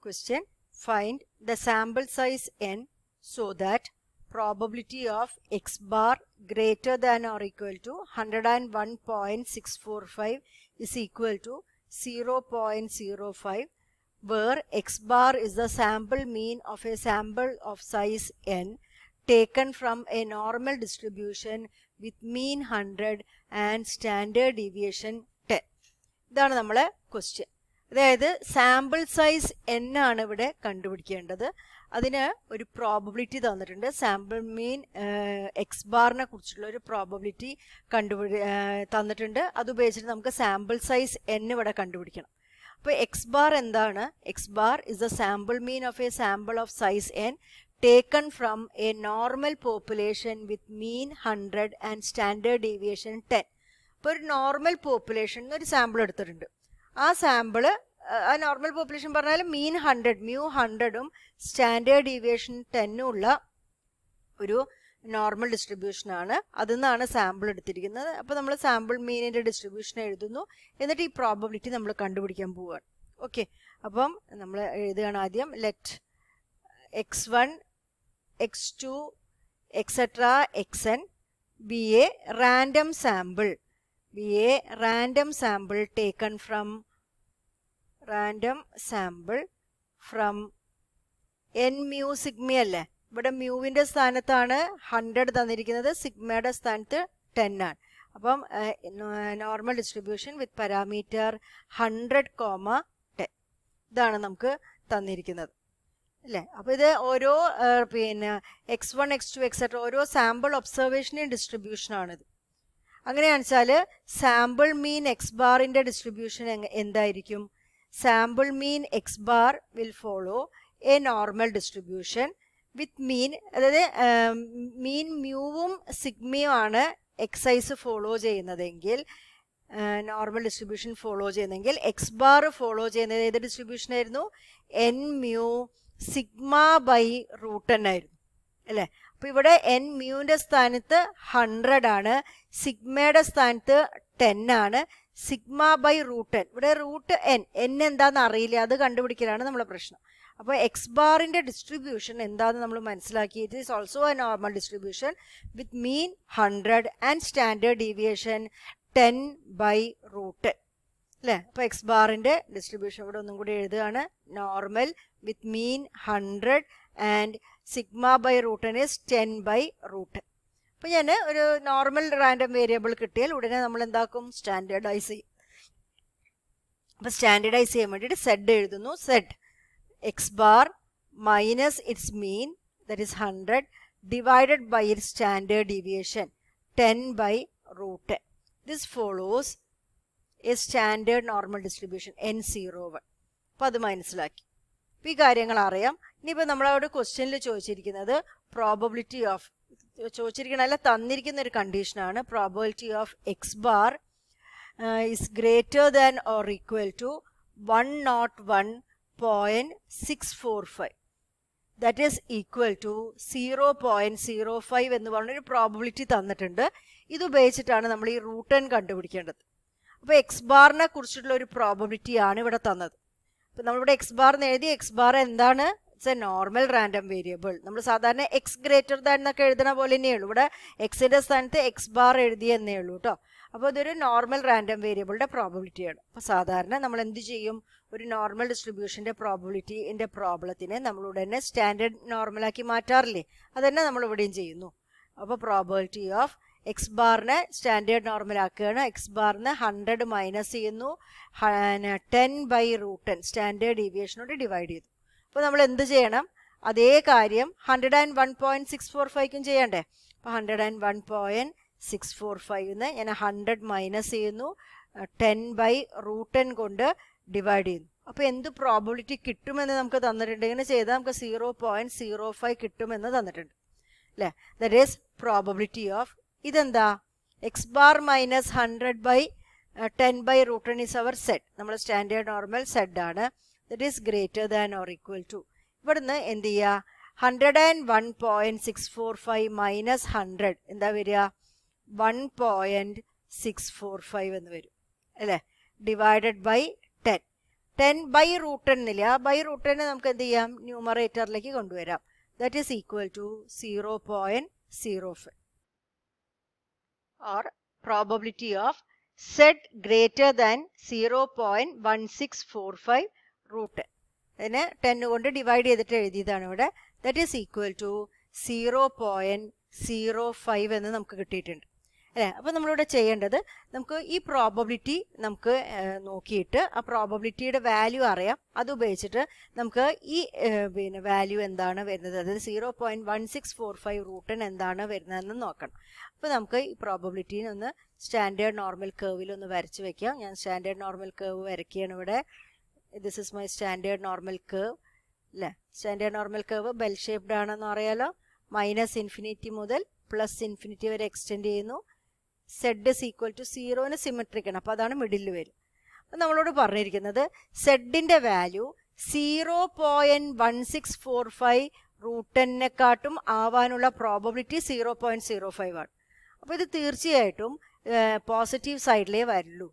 Question. Find the sample size n so that probability of x bar greater than or equal to 101.645 is equal to 0 0.05 where x bar is the sample mean of a sample of size n taken from a normal distribution with mean 100 and standard deviation 10. ഇതാണ് നമ്മളെ question. അതായത് sample size N ആണ് ഇവിടെ കണ്ടുപിടിക്കേണ്ടത് അതിന് ഒരു probability തന്നിട്ടുണ്ട് sample mean X ബാറിനെ കുറിച്ചുള്ള ഒരു പ്രോബബിലിറ്റി കണ്ടുപിടി തന്നിട്ടുണ്ട് അതുപയോഗിച്ചിട്ട് നമുക്ക് സാമ്പിൾ സൈസ് എൻ ഇവിടെ കണ്ടുപിടിക്കണം അപ്പോൾ എക്സ് ബാർ എന്താണ് X bar is a sample mean of a sample of size N taken from a normal population with mean hundred and standard deviation ten അപ്പോൾ ഒരു നോർമൽ പോപ്പുലേഷൻ ഒരു sample എടുത്തിട്ടുണ്ട് ആ sample ആ നോർമൽ പോപ്പുലേഷൻ പറഞ്ഞാൽ mean hundred mu ഹൺഡ്രഡും standard deviation ടെന്നും ഉള്ള ഒരു നോർമൽ ഡിസ്ട്രിബ്യൂഷനാണ് അതിൽ നിന്നാണ് സാമ്പിൾ എടുത്തിരിക്കുന്നത് അപ്പോൾ നമ്മൾ സാമ്പിൾ മീനിൻ്റെ ഡിസ്ട്രിബ്യൂഷൻ എഴുതുന്നു എന്നിട്ട് ഈ പ്രോബബിലിറ്റി നമ്മൾ കണ്ടുപിടിക്കാൻ പോവുകയാണ് ഓക്കെ അപ്പം നമ്മൾ എഴുതുകയാണ് ആദ്യം let X one X two etcetera X N be a random sample be a random sample taken from random sample from N mu sigma അല്ലേ ഇവിടെ മ്യൂവിൻ്റെ സ്ഥാനത്താണ് ഹൺഡ്രഡ് തന്നിരിക്കുന്നത് സിഗ്മയുടെ സ്ഥാനത്ത് ടെൻ ആണ് അപ്പം normal distribution with parameter hundred comma ten ഇതാണ് നമുക്ക് തന്നിരിക്കുന്നത് അല്ലേ അപ്പോൾ ഇത് ഓരോ പിന്നെ X one X two etcetera ഓരോ സാമ്പിൾ ഒബ്സർവേഷനെയും ഡിസ്ട്രിബ്യൂഷനാണിത് അങ്ങനെയാണെന്ന് വെച്ചാൽ സാമ്പിൾ മീൻ എക്സ് ബാറിൻ്റെ ഡിസ്ട്രിബ്യൂഷൻ എന്തായിരിക്കും sample mean x bar will follow a normal distribution with mean അതായത് മീൻ മ്യൂവും സിഗ്മയും ആണ് എക്സൈസ് ഫോളോ ചെയ്യുന്നതെങ്കിൽ നോർമൽ ഡിസ്ട്രിബ്യൂഷൻ ഫോളോ ചെയ്യുന്നെങ്കിൽ എക്സ് ബാർ ഫോളോ ചെയ്യുന്നത് ഏത് ഡിസ്ട്രിബ്യൂഷൻ ആയിരുന്നു N mu sigma by root N ആയിരുന്നു അല്ലേ അപ്പോൾ ഇവിടെ എൻ മ്യൂവിൻ്റെ സ്ഥാനത്ത് ഹൺഡ്രഡ് ആണ് സിഗ്മയുടെ സ്ഥാനത്ത് ടെൻ ആണ് സിഗ്മ ബൈ റൂട്ട് എൻ ഇവിടെ റൂട്ട് എൻ എൻ എന്താണെന്ന് അറിയില്ല അത് കണ്ടുപിടിക്കലാണ് നമ്മുടെ പ്രശ്നം അപ്പോൾ എക്സ് ബാറിൻ്റെ ഡിസ്ട്രിബ്യൂഷൻ എന്താണെന്ന് നമ്മൾ മനസ്സിലാക്കി it is also a normal distribution with mean hundred and standard deviation ten by root അല്ലേ അപ്പോൾ എക്സ് ബാറിൻ്റെ ഡിസ്ട്രിബ്യൂഷൻ ഇവിടെ ഒന്നും കൂടി എഴുതുകയാണ് normal with mean hundred and sigma by root N is ten by root അപ്പം ഞാൻ ഒരു നോർമൽ റാൻഡം വേരിയബിൾ കിട്ടിയാൽ ഉടനെ നമ്മൾ എന്താക്കും സ്റ്റാൻഡേർഡൈസ് ചെയ്യും അപ്പോൾ സ്റ്റാൻഡേർഡൈസ് ചെയ്യാൻ വേണ്ടിയിട്ട് സെഡ് എഴുതുന്നു Z X bar minus its mean that is hundred divided by it standard deviation ten by root this follows a standard normal distribution N zero one അപ്പം അത് മനസ്സിലാക്കി അപ്പം ഈ കാര്യങ്ങൾ അറിയാം ഇനിയിപ്പോൾ നമ്മളവിടെ ക്വസ്റ്റ്യനിൽ ചോദിച്ചിരിക്കുന്നത് പ്രോബബിലിറ്റി ഓഫ് ചോദിച്ചിരിക്കണ അല്ല തന്നിരിക്കുന്ന ഒരു കണ്ടീഷനാണ് probability of X bar is greater than or equal to one not one point six four five that is equal to zero point zero five എന്ന് പറഞ്ഞൊരു പ്രോബിലിറ്റി തന്നിട്ടുണ്ട് ഇത് ഉപയോഗിച്ചിട്ടാണ് നമ്മൾ ഈ റൂട്ട് എൻ കണ്ടുപിടിക്കേണ്ടത് അപ്പോൾ എക്സ് ബാറിനെ കുറിച്ചിട്ടുള്ള ഒരു പ്രോബിലിറ്റിയാണ് ഇവിടെ തന്നത് അപ്പോൾ നമ്മളിവിടെ എക്സ് ബാർ എന്ന് എഴുതി എക്സ് ബാർ എന്താണ് it's a normal random variable നമ്മൾ സാധാരണ എക്സ് ഗ്രേറ്റർ ദാൻ എന്നൊക്കെ എഴുതണ പോലെ തന്നെയേ ഉള്ളൂ ഇവിടെ എക്സിൻ്റെ സ്ഥാനത്ത് എക്സ് ബാർ എഴുതിയെന്നേ ഉള്ളൂ കേട്ടോ അപ്പോൾ ഇതൊരു നോർമൽ റാൻഡം വേരിയബിളിൻ്റെ പ്രോബിലിറ്റിയാണ് അപ്പോൾ സാധാരണ നമ്മൾ എന്ത് ചെയ്യും ഒരു നോർമൽ ഡിസ്ട്രിബ്യൂഷൻ്റെ എൻ്റെ പ്രോബ്ലത്തിനെ നമ്മളിവിടെ തന്നെ സ്റ്റാൻഡേർഡ് നോർമലാക്കി മാറ്റാറില്ലേ അതന്നെ നമ്മൾ ഇവിടെയും ചെയ്യുന്നു അപ്പോൾ പ്രോബിലിറ്റി ഓഫ് എക്സ് ബാറിനെ സ്റ്റാൻഡേർഡ് നോർമൽ ആക്കുകയാണ് എക്സ് ബാറിന് ഹൺഡ്രഡ് മൈനസ് ചെയ്യുന്നു ten by root ten standard ഡീവിയേഷനോട് ഡിവൈഡ് ചെയ്തു അപ്പോൾ നമ്മൾ എന്ത് ചെയ്യണം അതേ കാര്യം hundred and one point six four ഫൈവ്ക്കും ചെയ്യണ്ടേ അപ്പോൾ hundred and one point six four five എന്ന് ഞാൻ ഹൺഡ്രഡ് മൈനസ് ചെയ്യുന്നു ടെൻ ബൈ റൂട്ട് ടെൻ കൊണ്ട് ഡിവൈഡ് ചെയ്യുന്നു അപ്പോൾ എന്ത് പ്രോബിലിറ്റി കിട്ടുമെന്ന് നമുക്ക് തന്നിട്ടുണ്ട് ഇങ്ങനെ ചെയ്താൽ നമുക്ക് സീറോ പോയിൻറ്റ് സീറോ ഫൈവ് കിട്ടുമെന്ന് തന്നിട്ടുണ്ട് അല്ലേ ദറ്റ് ഈസ് പ്രോബിലിറ്റി ഓഫ് ഇതെന്താ X bar minus hundred by ten by root ten is our Z നമ്മൾ സ്റ്റാൻഡേർഡ് നോർമൽ സെഡ് ആണ് that is greater than or equal to ഇവിടുന്ന് എന്ത് ചെയ്യുക hundred and one point six four five minus hundred എന്താ വരിക one point six four five എന്ന് വരും അല്ലേ divided by ten ten by root എന്നില്ല ആ ബൈ റൂട്ട് ടെന്നെ നമുക്ക് എന്ത് ചെയ്യാം ന്യൂമറേറ്ററിലേക്ക് കൊണ്ടുവരാം that is equal to zero point zero five or probability of Z greater than zero point one six four five root അതിനെ ടെൻ കൊണ്ട് ഡിവൈഡ് ചെയ്തിട്ട് എഴുതിയതാണ് ഇവിടെ that is equal to zero point zero five എന്ന് നമുക്ക് കിട്ടിയിട്ടുണ്ട് അല്ലേ അപ്പോൾ നമ്മളിവിടെ ചെയ്യേണ്ടത് നമുക്ക് ഈ പ്രോബബിലിറ്റി നമുക്ക് നോക്കിയിട്ട് ആ പ്രോബബിലിറ്റിയുടെ വാല്യൂ അറിയാം അത് ഉപയോഗിച്ചിട്ട് നമുക്ക് ഈ പിന്നെ വാല്യൂ എന്താണ് വരുന്നത് അതായത് സീറോ പോയിൻറ്റ് വൺ എന്താണ് വരുന്നതെന്ന് നോക്കണം അപ്പോൾ നമുക്ക് ഈ പ്രോബബിലിറ്റീനെ ഒന്ന് സ്റ്റാൻഡേർഡ് നോർമൽ കേവിലൊന്ന് ഒന്ന് വരച്ച് വെക്കാം ഞാൻ സ്റ്റാൻഡേർഡ് നോർമൽ കേവ് വരയ്ക്കുകയാണ് ഇവിടെ this is my standard normal curve അല്ലേ standard normal curve bell shaped ആണെന്ന് പറയാലോ മൈനസ് ഇൻഫിനിറ്റി മുതൽ പ്ലസ് ഇൻഫിനിറ്റി വരെ എക്സ്റ്റെൻഡ് ചെയ്യുന്നു സെഡ് ഇസ് ഈക്വൽ ടു സീറോന് സിമെട്രിക് ആണ് അപ്പോൾ അതാണ് മിഡിൽ വരും അപ്പം നമ്മളോട് പറഞ്ഞിരിക്കുന്നത് സെഡിൻ്റെ value zero point one six four five root ടെന്നെക്കാട്ടും ആവാനുള്ള probability zero point zero five ആണ് അപ്പോൾ ഇത് തീർച്ചയായിട്ടും പോസിറ്റീവ് സൈഡിലേ വരുള്ളൂ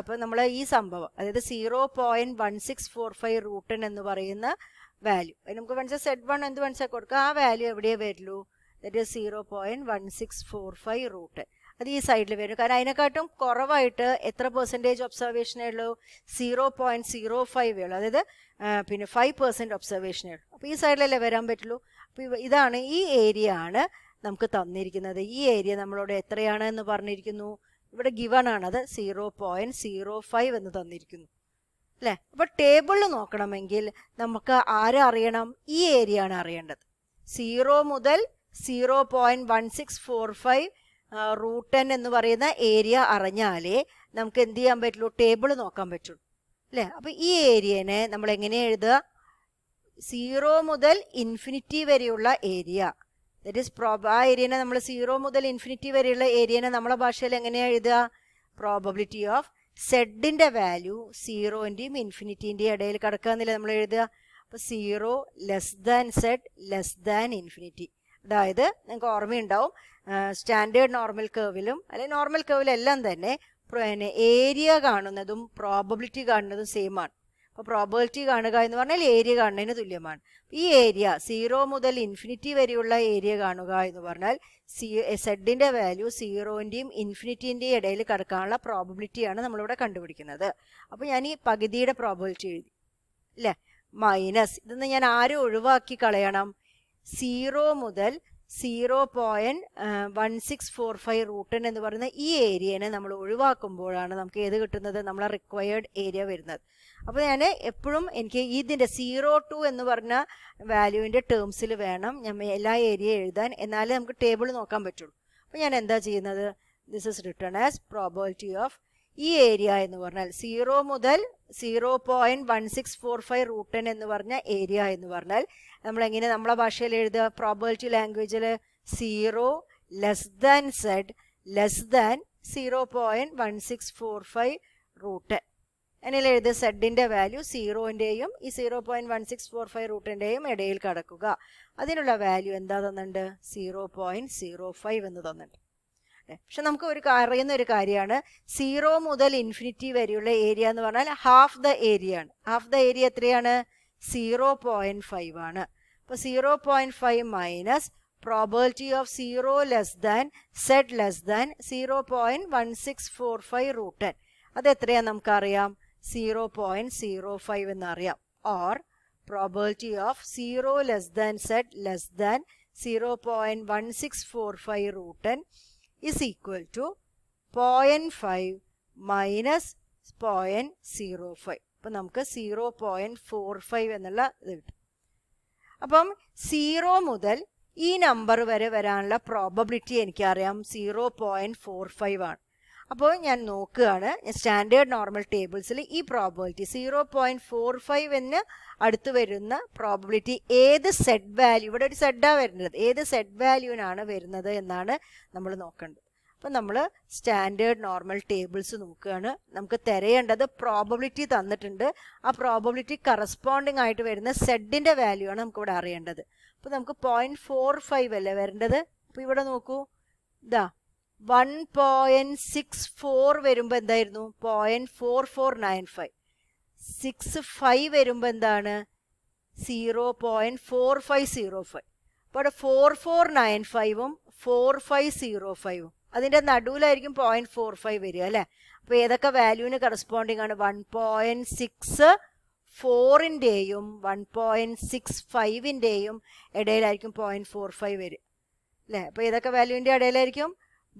അപ്പൊ നമ്മൾ ഈ സംഭവം അതായത് zero point one six four five root ten എന്ന് പറയുന്ന വാല്യൂ നമുക്ക് വേണിച്ചാൽ സെഡ് വൺ എന്ത് വേണിച്ചാൽ കൊടുക്കുക ആ വാല്യൂ എവിടെയേ വരുള്ളൂ that is zero point one six four five root ten അത് ഈ സൈഡിൽ വരും കാരണം അതിനെക്കാട്ടും കുറവായിട്ട് എത്ര പെർസെൻറ്റേജ് ഒബ്സർവേഷനേ ഉള്ളൂ സീറോ പോയിന്റ് സീറോ ഫൈവ് ഉള്ളൂ അതായത് പിന്നെ ഫൈവ് പെർസെൻറ്റ് ഒബ്സർവേഷനേ ഉള്ളൂ അപ്പോൾ ഈ സൈഡിലല്ലേ വരാൻ പറ്റുള്ളൂ അപ്പോൾ ഇതാണ് ഈ ഏരിയ ആണ് നമുക്ക് തന്നിരിക്കുന്നത് ഈ ഏരിയ നമ്മളോട് എത്രയാണ് എന്ന് പറഞ്ഞിരിക്കുന്നു ഇവിടെ ഗിവൺ ആണത് സീറോ പോയിന്റ് സീറോ ഫൈവ് എന്ന് തന്നിരിക്കുന്നു അല്ലെ അപ്പൊ ടേബിളിൽ നോക്കണമെങ്കിൽ നമുക്ക് ആരെ അറിയണം ഈ ഏരിയ ആണ് അറിയേണ്ടത് സീറോ മുതൽ zero point one six four five root ten എന്ന് പറയുന്ന ഏരിയ അറിഞ്ഞാലേ നമുക്ക് എന്ത് ചെയ്യാൻ പറ്റുള്ളൂ ടേബിൾ നോക്കാൻ പറ്റുള്ളൂ അല്ലെ അപ്പൊ ഈ ഏരിയനെ നമ്മൾ എങ്ങനെ എഴുതുക സീറോ മുതൽ ഇൻഫിനിറ്റി വരെയുള്ള ഏരിയ ദറ്റ് ഈസ് പ്രോബ ആ ഏരിയനെ നമ്മൾ സീറോ മുതൽ ഇൻഫിനിറ്റി വരെയുള്ള ഏരിയനെ നമ്മളെ ഭാഷയിൽ എങ്ങനെയാണ് എഴുതുക പ്രോബബിലിറ്റി ഓഫ് സെഡിൻ്റെ വാല്യൂ സീറോൻ്റെയും ഇൻഫിനിറ്റീൻ്റെയും ഇടയിൽ കിടക്കുക എന്നില്ല നമ്മൾ എഴുതുക അപ്പോൾ zero less than Z less than infinity അതായത് നിങ്ങൾക്ക് ഓർമ്മയുണ്ടാവും സ്റ്റാൻഡേർഡ് നോർമൽ കേവിലും അല്ലെങ്കിൽ നോർമൽ കേവിലെല്ലാം തന്നെ ഏരിയ കാണുന്നതും പ്രോബബിലിറ്റി കാണുന്നതും സെയിം ആണ് അപ്പോൾ പ്രോബിലിറ്റി കാണുക എന്ന് പറഞ്ഞാൽ ഏരിയ കാണുന്നതിന് തുല്യമാണ് ഈ ഏരിയ സീറോ മുതൽ ഇൻഫിനിറ്റി വരെയുള്ള ഏരിയ കാണുക എന്ന് പറഞ്ഞാൽ സി സെഡിൻ്റെ വാല്യൂ സീറോൻ്റെയും ഇൻഫിനിറ്റിൻ്റെയും ഇടയിൽ കിടക്കാനുള്ള പ്രോബിലിറ്റിയാണ് നമ്മളിവിടെ കണ്ടുപിടിക്കുന്നത് അപ്പോൾ ഞാൻ ഈ പകുതിയുടെ പ്രോബിലിറ്റി എഴുതി അല്ലേ മൈനസ് ഇതെന്ന് ഞാൻ ആരും ഒഴിവാക്കി കളയണം സീറോ മുതൽ zero point one six four five root ten എന്ന് പറയുന്ന ഈ ഏരിയനെ നമ്മൾ ഒഴിവാക്കുമ്പോഴാണ് നമുക്ക് ഏത് കിട്ടുന്നത് നമ്മളെ റിക്വയേർഡ് ഏരിയ വരുന്നത് അപ്പോൾ ഞാൻ എപ്പോഴും എനിക്ക് ഇതിൻ്റെ സീറോ ടു എന്ന് പറഞ്ഞ വാല്യൂവിൻ്റെ ടേംസിൽ വേണം ഞാൻ എല്ലാ ഏരിയയും എഴുതാൻ എന്നാലേ നമുക്ക് ടേബിൾ നോക്കാൻ പറ്റുള്ളൂ അപ്പോൾ ഞാൻ എന്താ ചെയ്യുന്നത് this is written as probability of ഈ ഏരിയ എന്ന് പറഞ്ഞാൽ സീറോ മുതൽ zero point one six four five root ten എന്ന് പറഞ്ഞ ഏരിയ എന്ന് പറഞ്ഞാൽ നമ്മളെങ്ങനെ നമ്മളെ ഭാഷയിൽ എഴുതുക പ്രോബിലിറ്റി ലാംഗ്വേജിൽ zero less than Z less than zero point one six four five root എന്നിൽ എഴുതിയ സെഡിൻ്റെ വാല്യൂ സീറോൻ്റെയും ഈ zero point one six four five റൂട്ടിൻ്റെയും ഇടയിൽ കിടക്കുക അതിനുള്ള വാല്യൂ എന്താ തന്നിട്ടുണ്ട് സീറോ പോയിൻറ്റ് സീറോ ഫൈവ് എന്ന് തന്നിട്ടുണ്ട് പക്ഷെ നമുക്ക് ഒരു അറിയുന്ന ഒരു കാര്യമാണ് സീറോ മുതൽ ഇൻഫിനിറ്റി വരെയുള്ള ഏരിയ എന്ന് പറഞ്ഞാൽ ഹാഫ് ദ ഏരിയ ആണ് ഹാഫ് ദ ഏരിയ എത്രയാണ് സീറോ പോയിൻറ്റ് ഫൈവ് ആണ് അപ്പോൾ zero point five minus probability of zero less than Z less than zero point one six four five root ten എത്രയാണ് നമുക്കറിയാം zero point zero five എന്നറിയാം or probability of zero less than Z less than zero point one six four five root ten is equal to point five minus point zero five അപ്പം നമുക്ക് zero point four five എന്നുള്ള ഇത് കിട്ടും അപ്പം zero മുതൽ ഈ number വരെ വരാനുള്ള പ്രോബബിലിറ്റി എനിക്കറിയാം സീറോ പോയിന്റ് ഫോർ ഫൈവ് ആണ് അപ്പോൾ ഞാൻ നോക്കുകയാണ് സ്റ്റാൻഡേർഡ് നോർമൽ ടേബിൾസിൽ ഈ probability zero point four five എന്ന് അടുത്ത് വരുന്ന പ്രോബിലിറ്റി ഏത് സെഡ് വാല്യൂ ഇവിടെ ഒരു സെഡാണ് വരുന്നത് ഏത് സെഡ് വാല്യൂവിനാണ് വരുന്നത് എന്നാണ് നമ്മൾ നോക്കേണ്ടത് അപ്പം നമ്മൾ സ്റ്റാൻഡേർഡ് നോർമൽ ടേബിൾസ് നോക്കുകയാണ് നമുക്ക് തിരയേണ്ടത് പ്രോബബിലിറ്റി തന്നിട്ടുണ്ട് ആ പ്രോബബിലിറ്റി കറസ്പോണ്ടിങ് ആയിട്ട് വരുന്ന സെഡിൻ്റെ വാല്യൂ ആണ് നമുക്കിവിടെ അറിയേണ്ടത് അപ്പോൾ നമുക്ക് പോയിൻറ്റ് ഫോർ ഫൈവ് അല്ലേ വരേണ്ടത് അപ്പോൾ ഇവിടെ നോക്കൂ ഇതാ വൺ പോയിന്റ് സിക്സ് ഫോർ വരുമ്പോൾ എന്തായിരുന്നു point four four nine five six five വരുമ്പോൾ എന്താണ് zero point four five zero five അപ്പോൾ അവിടെ ഫോർ ഫോർ നയൻ ഫൈവും ഫോർ ഫൈവ് സീറോ ഫൈവും അതിൻ്റെ നടുവിലായിരിക്കും പോയിന്റ് ഫോർ ഫൈവ് വരിക അല്ലേ അപ്പോൾ ഏതൊക്കെ വാല്യൂവിന് കറസ്പോണ്ടിങ് ആണ് വൺ പോയിന്റ് സിക്സ് ഫോറിൻ്റെയും വൺ പോയിന്റ് സിക്സ് ഫൈവിൻ്റെയും ഇടയിലായിരിക്കും പോയിന്റ് ഫോർ ഫൈവ് വരിക അല്ലേ അപ്പോൾ ഏതൊക്കെ വാല്യൂവിൻ്റെ ഇടയിലായിരിക്കും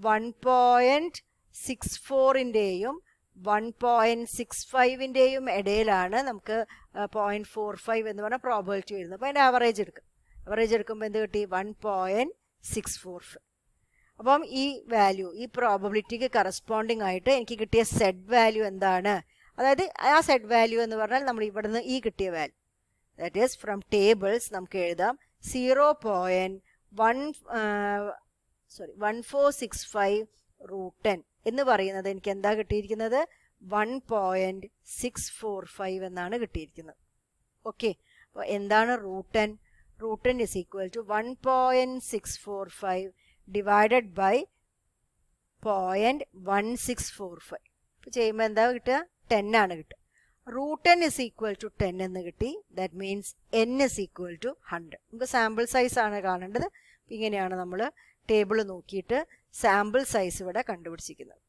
വൺ പോയിൻറ്റ് സിക്സ് ഫോറിൻ്റെയും വൺ പോയിൻറ്റ് സിക്സ് ഫൈവിൻ്റെയും ഇടയിലാണ് നമുക്ക് പോയിൻറ്റ് ഫോർ ഫൈവ് എന്ന് പറഞ്ഞ പ്രോബിലിറ്റി വരുന്നത് അപ്പോൾ അതിൻ്റെ ആവറേജ് എടുക്കും അവറേജ് എടുക്കുമ്പോൾ എന്ത് കിട്ടി one point six four five അപ്പം ഈ വാല്യൂ ഈ പ്രോബബിലിറ്റിക്ക് കറസ്പോണ്ടിങ് ആയിട്ട് എനിക്ക് കിട്ടിയ സെഡ് വാല്യൂ എന്താണ് അതായത് ആ സെഡ് വാല്യൂ എന്ന് പറഞ്ഞാൽ നമ്മൾ ഇവിടുന്ന് ഈ കിട്ടിയ value that is from tables നമുക്ക് എഴുതാം zero point one sorry one four six five root ten എന്ന് പറയുന്നത് എനിക്ക് എന്താ കിട്ടിയിരിക്കുന്നത് one point six four five എന്നാണ് കിട്ടിയിരിക്കുന്നത് ഓക്കെ അപ്പോൾ എന്താണ് root ten root ten is equal to one point six four five divided by point one six four five ഇപ്പോൾ ചെയ്യുമ്പോൾ എന്താ കിട്ടുക ടെൻ ആണ് കിട്ടുക root ten is equal to ten എന്ന് കിട്ടി that means N is equal to hundred നമുക്ക് sample size ആണ് കാണേണ്ടത് ഇങ്ങനെയാണ് നമ്മൾ ടേബിൾ നോക്കിയിട്ട് സാമ്പിൾ സൈസ് ഇവിടെ കണ്ടുപിടിച്ചിരിക്കുന്നത്